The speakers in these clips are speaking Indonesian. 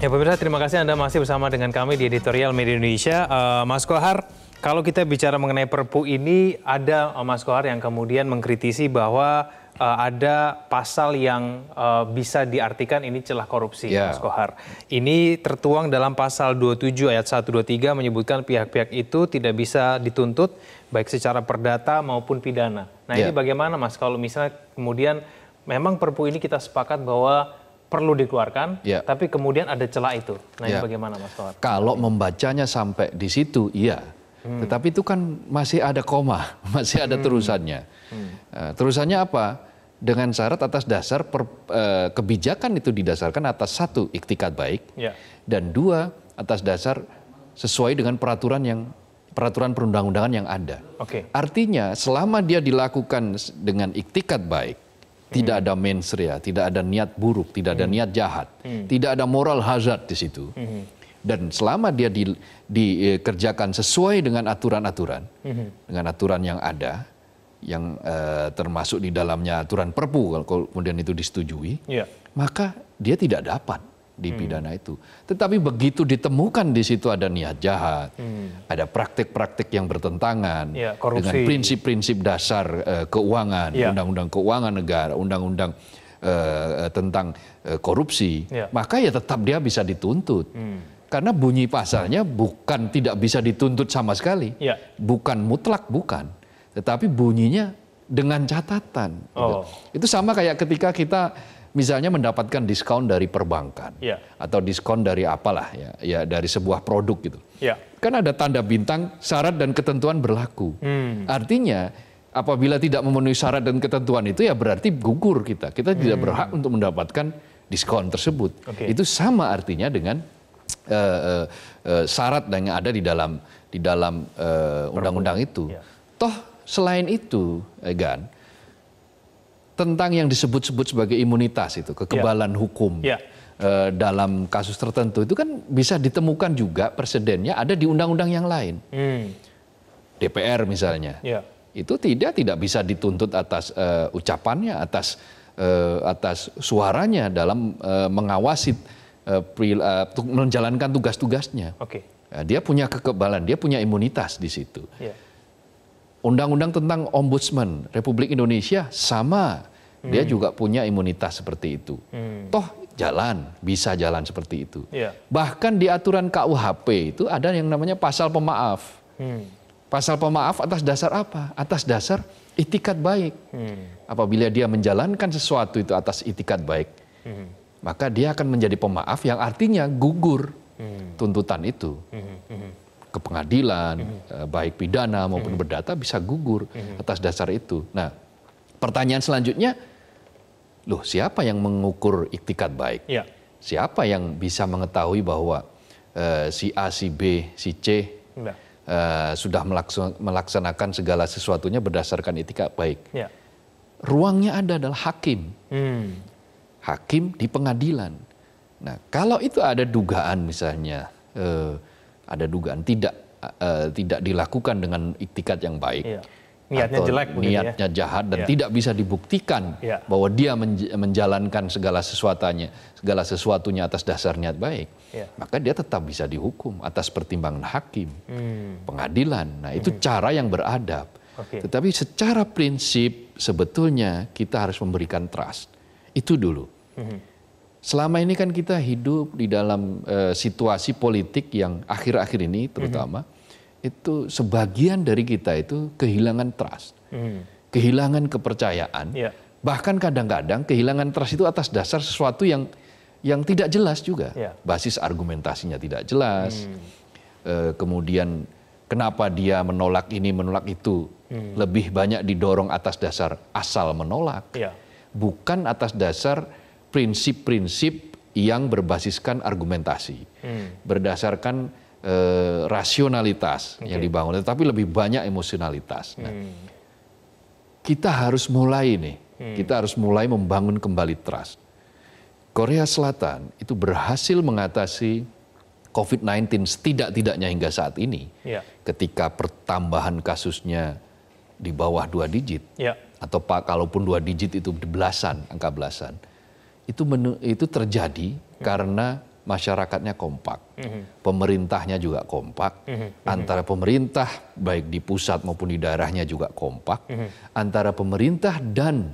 ya pemirsa terima kasih Anda masih bersama dengan kami di editorial Media Indonesia. Uh, Mas Kohar, kalau kita bicara mengenai perpu ini ada uh, Mas Kohar yang kemudian mengkritisi bahwa uh, ada pasal yang uh, bisa diartikan ini celah korupsi, yeah. Mas Kohar. Ini tertuang dalam pasal 27 ayat 123 menyebutkan pihak-pihak itu tidak bisa dituntut baik secara perdata maupun pidana. Nah, yeah. ini ya. bagaimana Mas kalau misalnya kemudian memang perpu ini kita sepakat bahwa perlu dikeluarkan, ya. tapi kemudian ada celah itu. Nah, ya. ini bagaimana Mas Tohar? Kalau membacanya sampai di situ, iya. Hmm. Tetapi itu kan masih ada koma, masih ada hmm. terusannya. Hmm. Hmm. Terusannya apa? Dengan syarat atas dasar per, eh, kebijakan itu didasarkan atas satu iktikat baik ya. dan dua atas dasar sesuai dengan peraturan yang peraturan perundang-undangan yang ada. Okay. Artinya selama dia dilakukan dengan iktikat baik, tidak hmm. ada mensrea, tidak ada niat buruk, tidak ada hmm. niat jahat, hmm. tidak ada moral hazard di situ. Hmm. Dan selama dia di, dikerjakan eh, sesuai dengan aturan-aturan, dengan aturan yang ada, yang eh, termasuk di dalamnya aturan Perpu kalau kemudian itu disetujui, yeah. maka dia tidak dapat di pidana hmm. itu. Tetapi begitu ditemukan di situ ada niat jahat, hmm. ada praktik-praktik yang bertentangan ya, dengan prinsip-prinsip dasar uh, keuangan, undang ya. undang-undang keuangan negara, undang-undang uh, tentang uh, korupsi, ya. maka ya tetap dia bisa dituntut. Hmm. Karena bunyi pasalnya bukan tidak bisa dituntut sama sekali, ya. bukan mutlak bukan, tetapi bunyinya dengan catatan. Oh. Itu sama kayak ketika kita misalnya mendapatkan diskon dari perbankan ya. atau diskon dari apalah ya, ya dari sebuah produk gitu. Ya. Kan ada tanda bintang, syarat dan ketentuan berlaku. Hmm. Artinya apabila tidak memenuhi syarat dan ketentuan itu ya berarti gugur kita. Kita hmm. tidak berhak untuk mendapatkan diskon tersebut. Okay. Itu sama artinya dengan uh, uh, uh, syarat yang ada di dalam di dalam undang-undang uh, itu. Ya. Toh selain itu, Gan tentang yang disebut-sebut sebagai imunitas itu kekebalan yeah. hukum yeah. Ya. E, dalam kasus tertentu itu kan bisa ditemukan juga presidennya ada di undang-undang yang lain mm. DPR misalnya yeah. itu tidak tidak bisa dituntut atas e, ucapannya atas e, atas suaranya dalam eh, mengawasi pril, menjalankan tugas-tugasnya okay. Nah, dia punya kekebalan dia punya imunitas di situ. Yeah Undang-undang tentang Ombudsman Republik Indonesia sama. Dia hmm. juga punya imunitas seperti itu. Hmm. Toh jalan, bisa jalan seperti itu. Yeah. Bahkan di aturan KUHP itu ada yang namanya pasal pemaaf. Hmm. Pasal pemaaf atas dasar apa? Atas dasar itikat baik. Hmm. Apabila dia menjalankan sesuatu itu atas itikat baik, hmm. maka dia akan menjadi pemaaf yang artinya gugur hmm. tuntutan itu. Hmm. Hmm ke pengadilan mm-hmm. baik pidana maupun mm-hmm. berdata bisa gugur mm-hmm. atas dasar itu. Nah, pertanyaan selanjutnya loh siapa yang mengukur iktikat baik? Yeah. Siapa yang bisa mengetahui bahwa uh, si A, si B, si C nah. uh, sudah melaksanakan segala sesuatunya berdasarkan iktikat baik? Yeah. Ruangnya ada adalah hakim. Mm. Hakim di pengadilan. Nah, kalau itu ada dugaan misalnya uh, ada dugaan tidak uh, tidak dilakukan dengan iktikat yang baik. Iya. Niatnya atau jelek ya. niatnya ya. jahat dan iya. tidak bisa dibuktikan iya. bahwa dia menjalankan segala sesuatunya segala sesuatunya atas dasar niat baik iya. maka dia tetap bisa dihukum atas pertimbangan hakim hmm. pengadilan nah itu hmm. cara yang beradab okay. tetapi secara prinsip sebetulnya kita harus memberikan trust itu dulu hmm. Selama ini kan kita hidup di dalam e, situasi politik yang akhir-akhir ini terutama mm-hmm. itu sebagian dari kita itu kehilangan trust, mm-hmm. kehilangan kepercayaan, yeah. bahkan kadang-kadang kehilangan trust itu atas dasar sesuatu yang yang tidak jelas juga, yeah. basis argumentasinya tidak jelas, mm. e, kemudian kenapa dia menolak ini menolak itu mm. lebih banyak didorong atas dasar asal menolak, yeah. bukan atas dasar prinsip-prinsip yang berbasiskan argumentasi, hmm. berdasarkan e, rasionalitas okay. yang dibangun, tetapi lebih banyak emosionalitas. Nah, hmm. Kita harus mulai nih, hmm. kita harus mulai membangun kembali trust. Korea Selatan itu berhasil mengatasi COVID-19 setidak-tidaknya hingga saat ini, yeah. ketika pertambahan kasusnya di bawah dua digit, yeah. atau pak kalaupun dua digit itu belasan, angka belasan itu menu, itu terjadi hmm. karena masyarakatnya kompak, hmm pemerintahnya juga kompak, hmm antara pemerintah baik di pusat maupun di daerahnya juga kompak, hmm antara pemerintah dan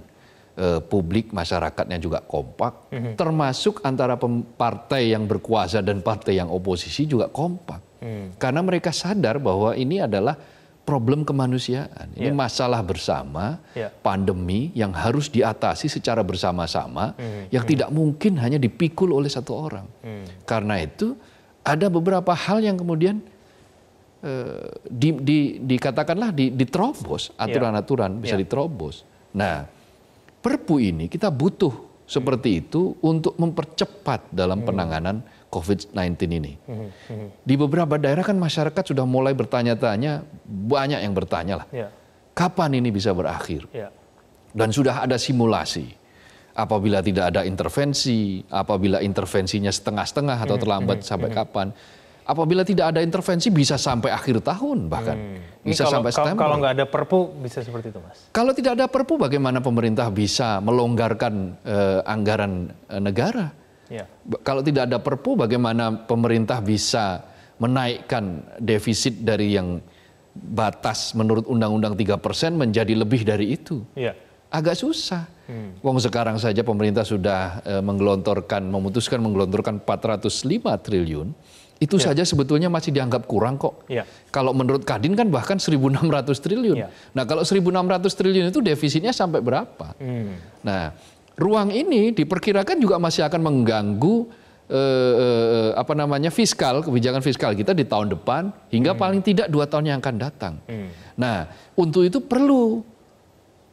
e, publik masyarakatnya juga kompak, hmm termasuk antara partai yang berkuasa dan partai yang oposisi juga kompak, hmm karena mereka sadar bahwa ini adalah problem kemanusiaan. Ini yeah. masalah bersama, yeah. pandemi yang harus diatasi secara bersama-sama, mm. yang mm. tidak mungkin hanya dipikul oleh satu orang. Mm. Karena itu ada beberapa hal yang kemudian eh, di, di, dikatakanlah di, diterobos ya. aturan-aturan yeah. bisa yeah. diterobos. Nah, Perpu ini kita butuh seperti itu untuk mempercepat dalam hmm. penanganan COVID-19 ini. Hmm, hmm, hmm. Di beberapa daerah kan masyarakat sudah mulai bertanya-tanya, banyak yang bertanya lah, ya. kapan ini bisa berakhir? Ya. Dan sudah ada simulasi. Apabila tidak ada intervensi, apabila intervensinya setengah-setengah atau terlambat sampai kapan, apabila tidak ada intervensi bisa sampai akhir tahun bahkan hmm. bisa kalau, sampai September. Kalau nggak ada Perpu bisa seperti itu, Mas. Kalau tidak ada Perpu, bagaimana pemerintah bisa melonggarkan eh, anggaran eh, negara? Yeah. Kalau tidak ada Perpu, bagaimana pemerintah bisa menaikkan defisit dari yang batas menurut Undang-Undang 3 persen menjadi lebih dari itu? Yeah. Agak susah. Hmm. Wong sekarang saja pemerintah sudah eh, menggelontorkan, memutuskan menggelontorkan 405 triliun. Itu yeah. saja sebetulnya masih dianggap kurang kok. Yeah. Kalau menurut Kadin kan bahkan 1.600 triliun. Yeah. Nah kalau 1.600 triliun itu defisitnya sampai berapa? Hmm. Nah ruang ini diperkirakan juga masih akan mengganggu eh, eh, eh, apa namanya fiskal kebijakan fiskal kita di tahun depan hingga hmm. paling tidak dua tahun yang akan datang. Hmm. Nah untuk itu perlu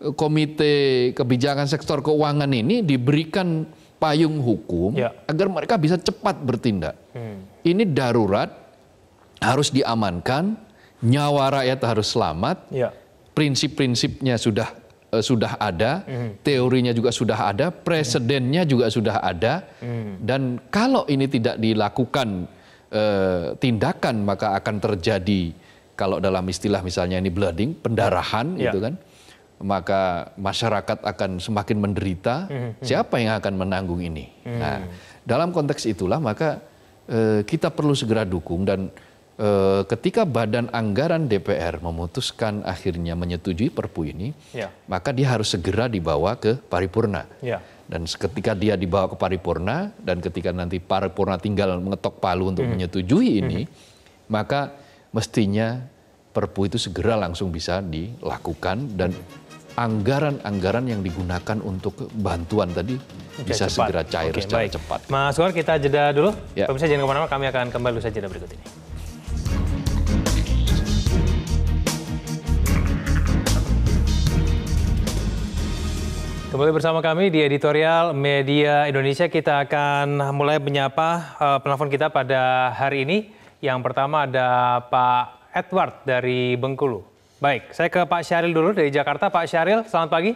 eh, komite kebijakan sektor keuangan ini diberikan payung hukum ya. agar mereka bisa cepat bertindak. Hmm. Ini darurat harus diamankan, nyawa rakyat harus selamat, ya. prinsip-prinsipnya sudah uh, sudah ada, hmm. teorinya juga sudah ada, presidennya hmm. juga sudah ada, hmm. dan kalau ini tidak dilakukan uh, tindakan maka akan terjadi kalau dalam istilah misalnya ini bleeding, pendarahan, yeah. gitu kan? Maka masyarakat akan semakin menderita. Hmm, hmm. Siapa yang akan menanggung ini? Hmm. Nah, dalam konteks itulah maka uh, kita perlu segera dukung dan Eh, ketika badan anggaran DPR memutuskan akhirnya menyetujui Perpu ini, ya. maka dia harus segera dibawa ke paripurna. Ya. Dan ketika dia dibawa ke paripurna dan ketika nanti paripurna tinggal mengetok palu untuk hmm. menyetujui ini, hmm. maka mestinya Perpu itu segera langsung bisa dilakukan dan anggaran-anggaran yang digunakan untuk bantuan tadi Oke, bisa cepat. segera cair Oke, secara baik. cepat. Mas Gor, kita jeda dulu. Ya. Pemirsa jangan kemana-mana, kami akan kembali usai jeda berikut ini. Kembali bersama kami di editorial Media Indonesia kita akan mulai menyapa uh, penelpon kita pada hari ini. Yang pertama ada Pak Edward dari Bengkulu. Baik, saya ke Pak Syaril dulu dari Jakarta. Pak Syaril, selamat pagi.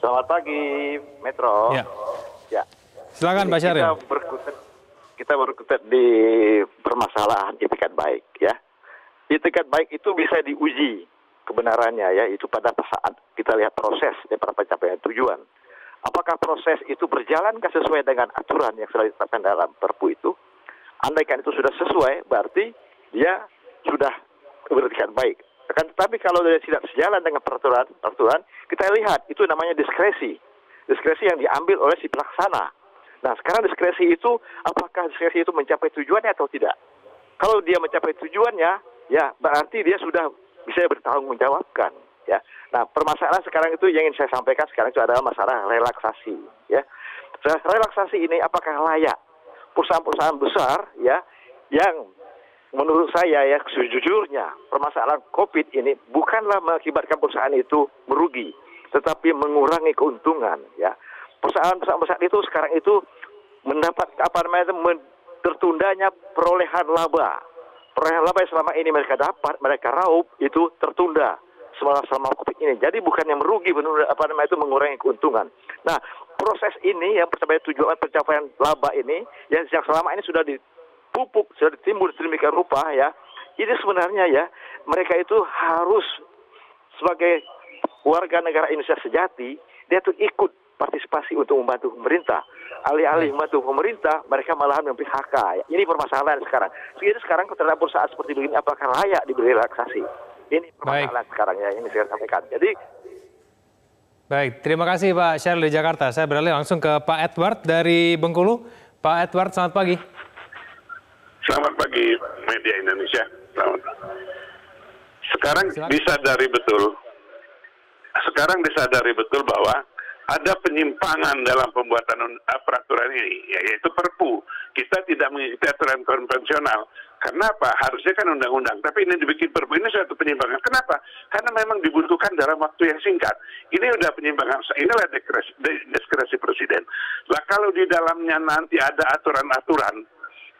Selamat pagi, Metro. Ya. ya. Silakan Jadi Pak Syaril. Kita berkutat, kita berkutat di permasalahan itikat baik ya. Itikat baik itu bisa diuji kebenarannya ya itu pada saat kita lihat proses daripada pencapaian tujuan. Apakah proses itu berjalankah sesuai dengan aturan yang sudah ditetapkan dalam Perpu itu? Andaikan itu sudah sesuai, berarti dia sudah beritikan baik. Kan, tapi kalau dia tidak sejalan dengan peraturan, peraturan kita lihat itu namanya diskresi. Diskresi yang diambil oleh si pelaksana. Nah, sekarang diskresi itu apakah diskresi itu mencapai tujuannya atau tidak? Kalau dia mencapai tujuannya, ya berarti dia sudah bisa bertanggung jawabkan ya. Nah, permasalahan sekarang itu yang ingin saya sampaikan sekarang itu adalah masalah relaksasi ya. Nah, relaksasi ini apakah layak perusahaan-perusahaan besar ya yang menurut saya ya sejujurnya permasalahan Covid ini bukanlah mengakibatkan perusahaan itu merugi, tetapi mengurangi keuntungan ya. Perusahaan-perusahaan besar itu sekarang itu mendapat apa namanya tertundanya perolehan laba Perayaan laba yang selama ini mereka dapat, mereka raup itu tertunda selama selama covid ini. Jadi bukan yang merugi, benar apa namanya itu mengurangi keuntungan. Nah, proses ini yang pencapaian tujuan pencapaian laba ini yang sejak selama ini sudah dipupuk, sudah ditimbun sedemikian rupa ya. Ini sebenarnya ya mereka itu harus sebagai warga negara Indonesia sejati dia tuh ikut partisipasi untuk membantu pemerintah. Alih-alih ya. membantu pemerintah, mereka malahan memphk. Ini permasalahan sekarang. Jadi sekarang terhadap perusahaan seperti begini apakah layak diberi relaksasi? Ini permasalahan Baik. sekarang ya, ini saya sampaikan. Jadi Baik, terima kasih Pak Syahril di Jakarta. Saya beralih langsung ke Pak Edward dari Bengkulu. Pak Edward, selamat pagi. Selamat pagi media Indonesia. Selamat. Sekarang Silakan. disadari betul. Sekarang disadari betul bahwa ada penyimpangan dalam pembuatan eh, peraturan ini, yaitu Perpu. Kita tidak mengikuti aturan konvensional. Kenapa? Harusnya kan undang-undang, tapi ini dibikin Perpu ini suatu penyimpangan. Kenapa? Karena memang dibutuhkan dalam waktu yang singkat. Ini udah penyimpangan, inilah diskresi, presiden. Lah kalau di dalamnya nanti ada aturan-aturan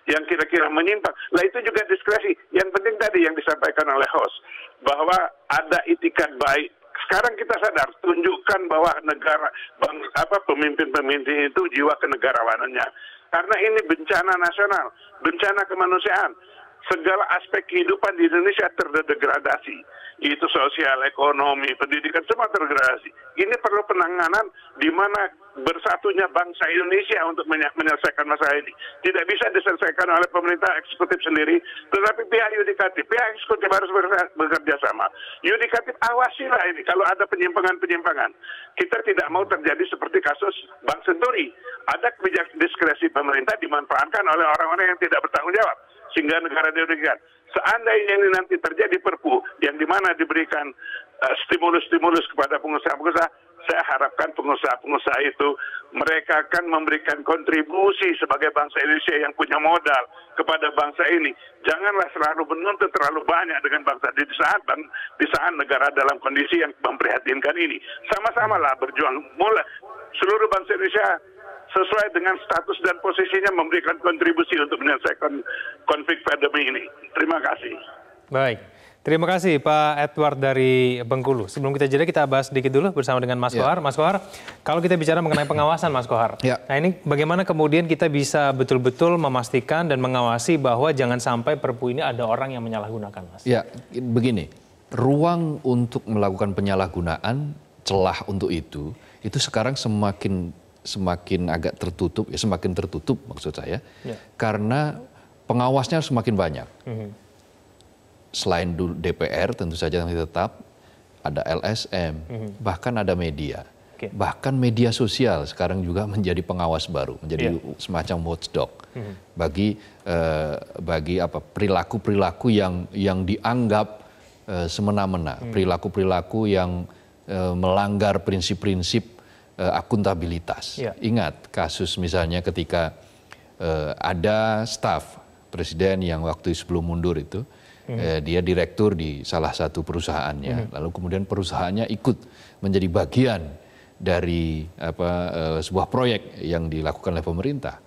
yang kira-kira menyimpang, lah itu juga diskresi. Yang penting tadi yang disampaikan oleh host bahwa ada itikat baik sekarang kita sadar tunjukkan bahwa negara bang, apa pemimpin-pemimpin itu jiwa kenegarawanannya karena ini bencana nasional bencana kemanusiaan segala aspek kehidupan di Indonesia terdegradasi. Itu sosial, ekonomi, pendidikan semua terdegradasi. Ini perlu penanganan di mana bersatunya bangsa Indonesia untuk menyelesaikan masalah ini. Tidak bisa diselesaikan oleh pemerintah eksekutif sendiri, tetapi pihak yudikatif, pihak eksekutif harus bekerja sama. Yudikatif awasilah ini kalau ada penyimpangan-penyimpangan. Kita tidak mau terjadi seperti kasus Bank Senturi. Ada kebijakan diskresi pemerintah dimanfaatkan oleh orang-orang yang tidak bertanggung jawab sehingga negara dirugikan. Seandainya ini nanti terjadi perpu yang dimana diberikan eh, stimulus-stimulus uh, kepada pengusaha-pengusaha, saya harapkan pengusaha-pengusaha itu mereka akan memberikan kontribusi sebagai bangsa Indonesia yang punya modal kepada bangsa ini. Janganlah selalu menuntut terlalu banyak dengan bangsa di saat bang, di saat negara dalam kondisi yang memprihatinkan ini. Sama-samalah berjuang mulai seluruh bangsa Indonesia sesuai dengan status dan posisinya memberikan kontribusi untuk menyelesaikan konflik pandemi ini. Terima kasih. Baik. Terima kasih Pak Edward dari Bengkulu. Sebelum kita jeda kita bahas sedikit dulu bersama dengan Mas ya. Kohar. Mas Kohar, kalau kita bicara mengenai pengawasan Mas Kohar. Ya. Nah ini bagaimana kemudian kita bisa betul-betul memastikan dan mengawasi bahwa jangan sampai perpu ini ada orang yang menyalahgunakan Mas. Ya, begini. Ruang untuk melakukan penyalahgunaan, celah untuk itu, itu sekarang semakin semakin agak tertutup, ya semakin tertutup maksud saya, yeah. karena pengawasnya semakin banyak. Mm-hmm. Selain DPR tentu saja yang tetap ada LSM, mm-hmm. bahkan ada media, okay. bahkan media sosial sekarang juga menjadi pengawas baru, menjadi yeah. semacam watchdog mm-hmm. bagi eh, bagi apa perilaku perilaku yang yang dianggap eh, semena-mena, mm-hmm. perilaku perilaku yang eh, melanggar prinsip-prinsip uh, akuntabilitas. Ya. Ingat kasus misalnya ketika uh, ada staf presiden yang waktu sebelum mundur itu hmm. eh, dia direktur di salah satu perusahaannya, hmm. lalu kemudian perusahaannya ikut menjadi bagian dari apa uh, sebuah proyek yang dilakukan oleh pemerintah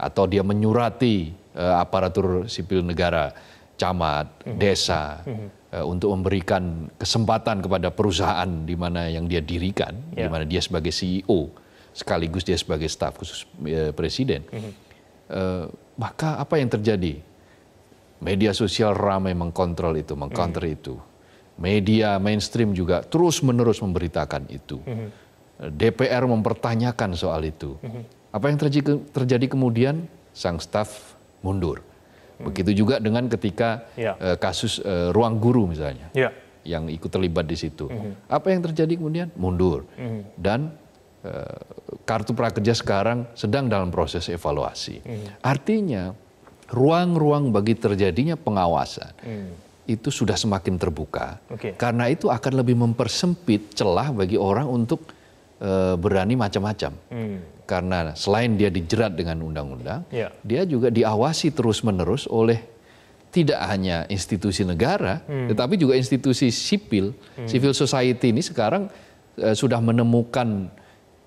atau dia menyurati uh, aparatur sipil negara camat, mhm. desa mhm. Eh, untuk memberikan kesempatan kepada perusahaan di mana yang dia dirikan, yeah. di ya. mana dia sebagai CEO sekaligus dia sebagai staf khusus uh, presiden. Mm -hmm. uh, maka apa yang terjadi? Media sosial ramai mengkontrol itu, mengcounter mm -hmm. itu. Media mainstream juga terus-menerus memberitakan itu. Mm -hmm. DPR mempertanyakan soal itu. Mm -hmm. Apa yang terjadi, terjadi kemudian? Sang staf mundur. Hmm. Begitu juga dengan ketika ya. uh, kasus uh, ruang guru misalnya, ya. yang ikut terlibat di situ. -hmm. Apa yang terjadi kemudian? Mundur. -hmm. Dan uh, kartu prakerja sekarang sedang dalam proses evaluasi. -hmm. Artinya ruang-ruang bagi terjadinya pengawasan. Mm itu sudah semakin terbuka. Okay. Karena itu akan lebih mempersempit celah bagi orang untuk e, berani macam-macam. Hmm. Karena selain dia dijerat dengan undang-undang, yeah. dia juga diawasi terus-menerus oleh tidak hanya institusi negara, hmm. tetapi juga institusi sipil. Hmm. Civil society ini sekarang e, sudah menemukan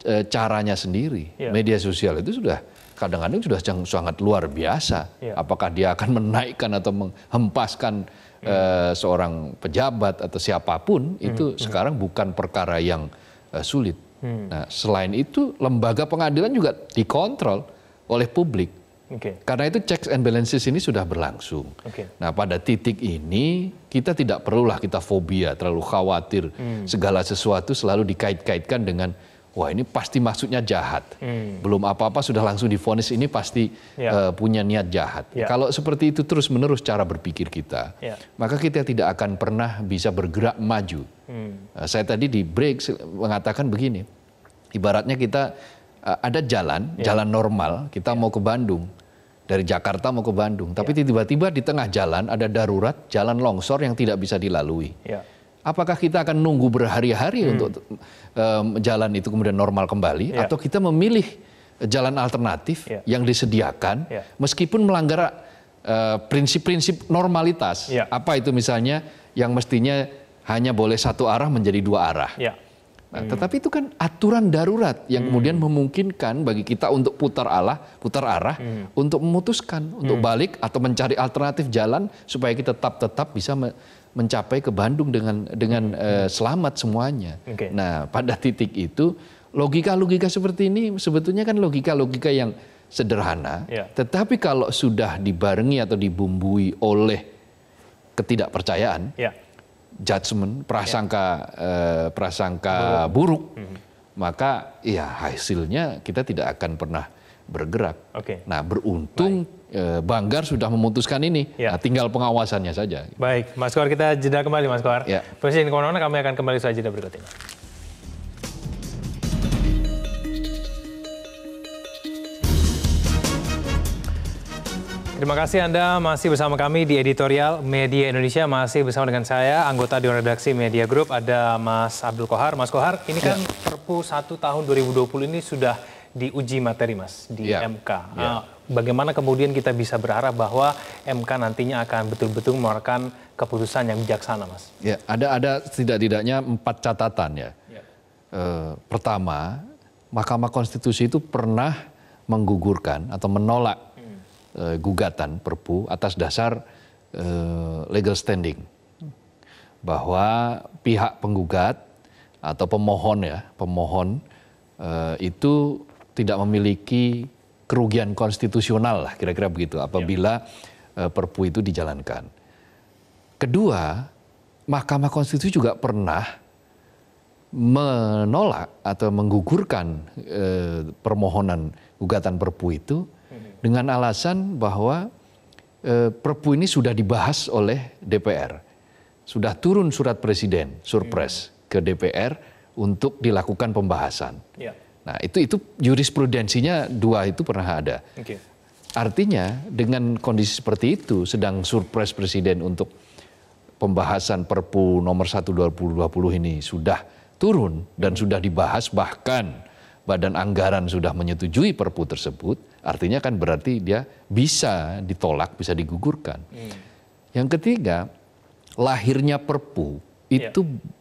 e, caranya sendiri. Yeah. Media sosial itu sudah kadang-kadang sudah sangat luar biasa. Yeah. Apakah dia akan menaikkan atau menghempaskan uh, seorang pejabat atau siapapun hmm. itu hmm. sekarang bukan perkara yang uh, sulit. Hmm. Nah, selain itu lembaga pengadilan juga dikontrol oleh publik. Okay. Karena itu checks and balances ini sudah berlangsung. Okay. Nah, pada titik ini kita tidak perlulah kita fobia, terlalu khawatir hmm. segala sesuatu selalu dikait-kaitkan dengan wah ini pasti maksudnya jahat. Hmm. Belum apa-apa sudah langsung difonis ini pasti yeah. Ya. uh, punya niat jahat. Yeah. Kalau seperti itu terus-menerus cara berpikir kita, yeah. maka kita tidak akan pernah bisa bergerak maju Hmm. Saya tadi di break mengatakan begini, ibaratnya kita ada jalan, yeah. jalan normal, kita yeah. mau ke Bandung dari Jakarta mau ke Bandung, tapi ya. tiba-tiba di tengah jalan ada darurat jalan longsor yang tidak bisa dilalui. Yeah. Apakah kita akan nunggu berhari-hari hmm. untuk um, jalan itu kemudian normal kembali, yeah. atau kita memilih jalan alternatif yeah. yang disediakan, yeah. meskipun melanggar eh, prinsip-prinsip uh, normalitas? Yeah. Apa itu misalnya yang mestinya hanya boleh satu arah menjadi dua arah. Ya. Nah, hmm. Tetapi itu kan aturan darurat yang hmm. kemudian memungkinkan bagi kita untuk putar arah, putar arah, hmm. untuk memutuskan untuk hmm. balik atau mencari alternatif jalan supaya kita tetap tetap bisa me mencapai ke Bandung dengan dengan uh, selamat semuanya. Okay. Nah pada titik itu logika-logika seperti ini sebetulnya kan logika-logika yang sederhana, ya. tetapi kalau sudah dibarengi atau dibumbui oleh ketidakpercayaan. ya judgement, ya. prasangka eh, prasangka buruk, hmm. maka ya hasilnya kita tidak akan pernah bergerak. Oke. Nah, beruntung eh, Banggar sudah memutuskan ini. Ya. Nah, tinggal pengawasannya saja. Baik, Mas Kor kita jeda kembali Mas Kor. Ya. Presiden Konon kami akan kembali saja jeda berikut ini. Terima kasih Anda masih bersama kami di editorial Media Indonesia. Masih bersama dengan saya, anggota di Redaksi Media Group, ada Mas Abdul Kohar. Mas Kohar, ini kan ya. Perpu 1 tahun 2020 ini sudah diuji materi, Mas, di ya. MK. Ya. Ah, bagaimana kemudian kita bisa berharap bahwa MK nantinya akan betul-betul mengeluarkan keputusan yang bijaksana, Mas? Ya, ada ada setidak-tidaknya empat catatan ya. ya. E, pertama, Mahkamah Konstitusi itu pernah menggugurkan atau menolak uh, gugatan Perpu atas dasar uh, legal standing bahwa pihak penggugat atau pemohon ya pemohon uh, itu tidak memiliki kerugian konstitusional lah kira-kira begitu apabila ya. uh, Perpu itu dijalankan. Kedua, Mahkamah Konstitusi juga pernah menolak atau menggugurkan e, permohonan gugatan Perpu itu dengan alasan bahwa e, Perpu ini sudah dibahas oleh DPR. Sudah turun surat presiden, surpres hmm. ke DPR untuk dilakukan pembahasan. Ya. Nah, itu itu jurisprudensinya dua itu pernah ada. Okay. Artinya dengan kondisi seperti itu sedang surpres presiden untuk pembahasan Perpu nomor 1 2020 ini sudah turun dan sudah dibahas bahkan Badan Anggaran sudah menyetujui Perpu tersebut Artinya kan berarti dia bisa ditolak, bisa digugurkan. Hmm. Yang ketiga, lahirnya Perpu itu ya.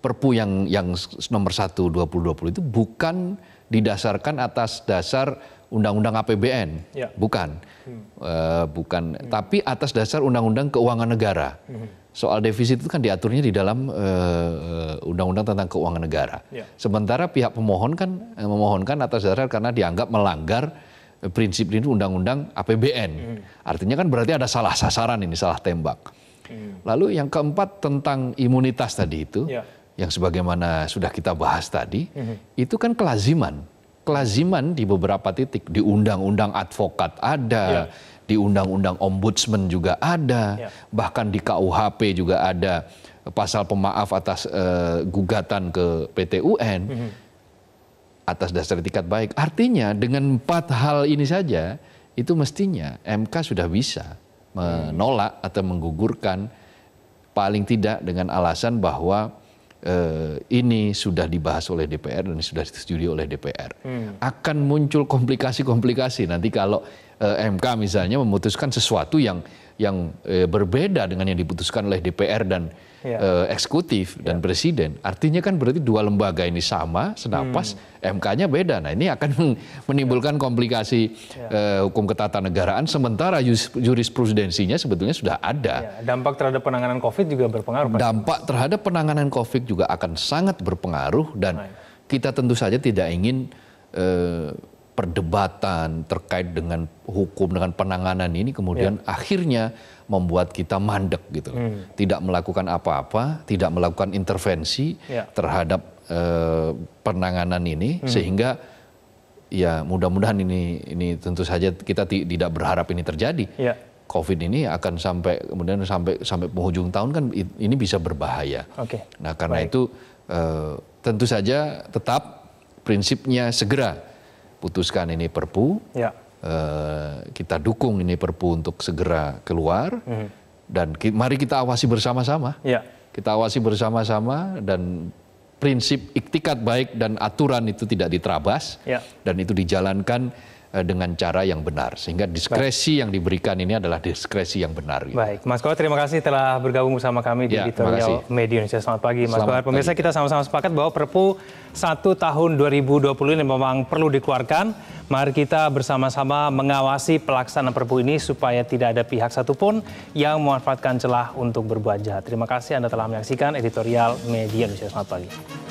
Perpu yang yang nomor 1 2020 itu bukan didasarkan atas dasar undang-undang APBN, ya. bukan, hmm. E, bukan, hmm. tapi atas dasar undang-undang keuangan negara. Hmm. Soal defisit itu kan diaturnya di dalam eh, eh, undang-undang e, tentang keuangan negara. Ya. Sementara pihak pemohon kan memohonkan atas dasar karena dianggap melanggar prinsip ini undang-undang APBN. Hmm. Artinya kan berarti ada salah sasaran ini, salah tembak. Hmm. Lalu yang keempat tentang imunitas tadi itu, ya. yang sebagaimana sudah kita bahas tadi, hmm. itu kan kelaziman. Kelaziman di beberapa titik, di undang-undang advokat ada, ya. di undang-undang ombudsman juga ada, ya. bahkan di KUHP juga ada eh, pasal pemaaf atas uh, gugatan ke PTUN -hmm atas dasar etikat baik. Artinya dengan empat hal ini saja itu mestinya MK sudah bisa menolak atau menggugurkan paling tidak dengan alasan bahwa eh, ini sudah dibahas oleh DPR dan sudah disetujui oleh DPR. Hmm. Akan muncul komplikasi-komplikasi nanti kalau eh, MK misalnya memutuskan sesuatu yang yang eh, berbeda dengan yang diputuskan oleh DPR dan yeah. Iya. uh, eksekutif yeah. dan iya. presiden. Artinya kan berarti dua lembaga ini sama, senapas, hmm. MK-nya beda. Nah ini akan menimbulkan yeah. komplikasi yeah. Iya. Uh, hukum ketatanegaraan, sementara jurisprudensinya sebetulnya sudah ada. Yeah. Dampak terhadap penanganan COVID juga berpengaruh. Dampak terhadap penanganan COVID juga akan sangat berpengaruh dan nah. kita tentu saja tidak ingin Uh, perdebatan terkait dengan hukum dengan penanganan ini kemudian ya. akhirnya membuat kita mandek gitu hmm. tidak melakukan apa-apa tidak melakukan intervensi ya. terhadap eh, penanganan ini hmm. sehingga ya mudah-mudahan ini ini tentu saja kita tidak berharap ini terjadi ya. COVID ini akan sampai kemudian sampai sampai penghujung tahun kan ini bisa berbahaya. Okay. Nah karena Baik. itu eh, tentu saja tetap prinsipnya segera putuskan ini Perpu, ya. Uh, kita dukung ini Perpu untuk segera keluar, mm-hmm. dan ki mari kita awasi bersama-sama. Ya. Kita awasi bersama-sama dan prinsip iktikat baik dan aturan itu tidak diterabas, ya. dan itu dijalankan Eh, dengan cara yang benar. Sehingga diskresi Baik. yang diberikan ini adalah diskresi yang benar. Gitu. Baik, Mas Kohar terima kasih telah bergabung bersama kami di ya, editorial Media Indonesia. Selamat pagi Mas Kohar. Pemirsa pagi. kita sama-sama sepakat bahwa Perpu 1 tahun 2020 ini memang perlu dikeluarkan. Mari kita bersama-sama mengawasi pelaksanaan Perpu ini supaya tidak ada pihak satupun yang memanfaatkan celah untuk berbuat jahat. Terima kasih Anda telah menyaksikan editorial Media Indonesia. Selamat pagi.